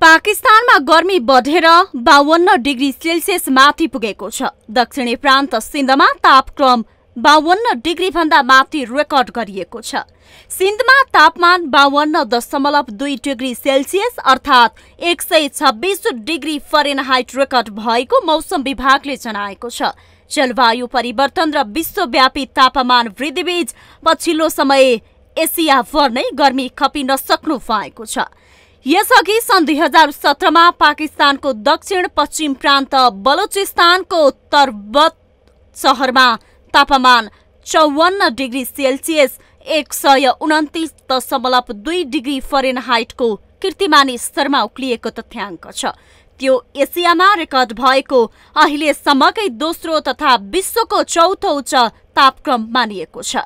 पाकिस्तानमा गर्मी बढेर बावन्न डिग्री सेल्सियस माथि पुगेको छ दक्षिणी प्रान्त सिन्धमा तापक्रम बावन्न डिग्रीभन्दा माथि रेकर्ड गरिएको छ सिन्धमा तापमान बावन्न दशमलव दुई डिग्री सेल्सियस अर्थात् एक सय छब्बिस डिग्री फरेनहाइट रेकर्ड भएको मौसम विभागले जनाएको छ जलवायु परिवर्तन र विश्वव्यापी तापमान वृद्धिबीच पछिल्लो समय एसियाभर नै गर्मी खपिन सक्नु भएको छ यसअघि सन् दुई हजार सत्रमा पाकिस्तानको दक्षिण पश्चिम प्रान्त बलुचिस्तानको तर्बत सहरमा तापमान चौवन्न डिग्री सेल्सियस एक सय उन्तिस दशमलव दुई डिग्री फरेनहाइटको कीर्तिमानी स्तरमा उक्लिएको तथ्याङ्क छ त्यो एसियामा रेकर्ड भएको अहिलेसम्मकै दोस्रो तथा विश्वको चौथो उच्च तापक्रम मानिएको छ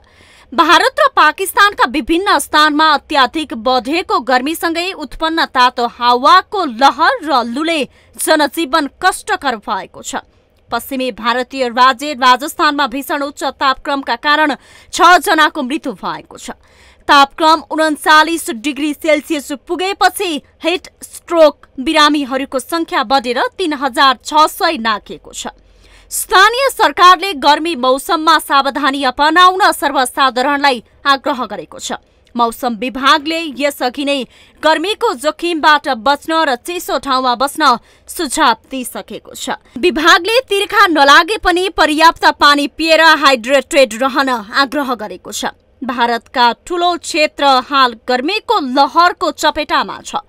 भारत र पाकिस्तानका विभिन्न स्थानमा अत्याधिक बढेको गर्मीसँगै उत्पन्न तातो हावाको लहर र लुले जनजीवन कष्टकर भएको छ पश्चिमी भारतीय राज्य राजस्थानमा भीषण उच्च तापक्रमका कारण छ जनाको मृत्यु भएको छ तापक्रम उन्चालिस डिग्री सेल्सियस पुगेपछि हिट स्ट्रोक बिरामीहरूको सङ्ख्या बढेर तिन हजार छ सय नाघेको छ स्थानीय सरकारले गर्मी मौसममा सावधानी अपनाउन सर्वसाधारणलाई आग्रह गरेको छ मौसम विभागले यसअघि नै गर्मीको जोखिमबाट बच्न र चिसो ठाउँमा बस्न सुझाव दिइसकेको छ विभागले तिर्खा नलागे पनि पर्याप्त पानी पिएर हाइड्रेटेड रहन आग्रह गरेको छ भारतका ठुलो क्षेत्र हाल गर्मीको लहरको चपेटामा छ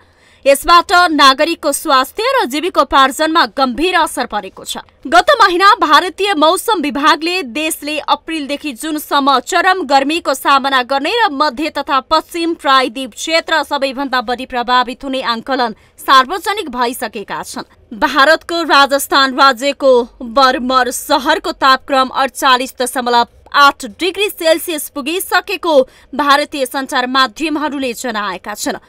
यसबाट नागरिकको स्वास्थ्य र जीविकोपार्जनमा गम्भीर असर परेको छ गत महिना भारतीय मौसम विभागले देशले अप्रेलदेखि जुनसम्म चरम गर्मीको सामना गर्ने र मध्य तथा पश्चिम प्रायद्वीप क्षेत्र सबैभन्दा बढी प्रभावित हुने आङ्कलन सार्वजनिक भइसकेका छन् भारतको राजस्थान राज्यको बर्मर सहरको तापक्रम अडचालिस दशमलव आठ डिग्री सेल्सियस पुगिसकेको भारतीय सञ्चार माध्यमहरूले जनाएका छन्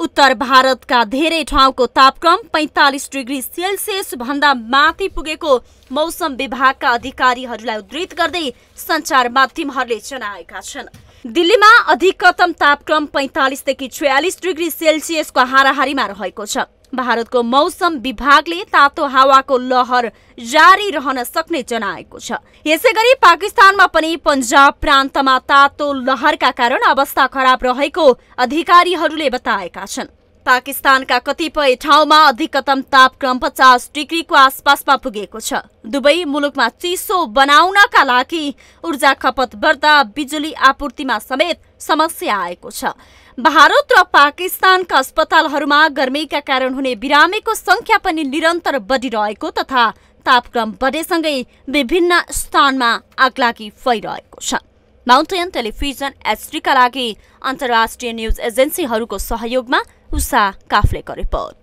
उत्तर भारतका धेरै ठाउँको तापक्रम पैँतालिस डिग्री सेल्सियस भन्दा माथि पुगेको मौसम विभागका अधिकारीहरूलाई उद्धित गर्दै सञ्चार माध्यमहरूले जनाएका छन् दिल्लीमा अधिकतम तापक्रम पैँतालिसदेखि छयालिस डिग्री सेल्सियसको हाराहारीमा रहेको छ भारतको मौसम विभागले तातो हावाको लहर जारी रहन सक्ने जनाएको छ यसै गरी पाकिस्तानमा पनि पन्जाब प्रान्तमा तातो लहरका कारण अवस्था खराब रहेको अधिकारीहरूले बताएका छन् पाकिस्तानका कतिपय ठाउँमा अधिकतम तापक्रम पचास डिग्रीको आसपासमा पुगेको छ दुवै मुलुकमा चिसो बनाउनका लागि ऊर्जा खपत बढ्दा बिजुली आपूर्तिमा समेत समस्या आएको छ भारत र पाकिस्तानका अस्पतालहरूमा गर्मीका कारण हुने बिरामीको संख्या पनि निरन्तर बढिरहेको तथा तापक्रम बढेसँगै विभिन्न स्थानमा आगलागी फैरहेको छ माउन्टेन टेलिभिजन एचडीका लागि अन्तर्राष्ट्रिय न्युज एजेन्सीहरूको सहयोगमा उषा काफ्लेको रिपोर्ट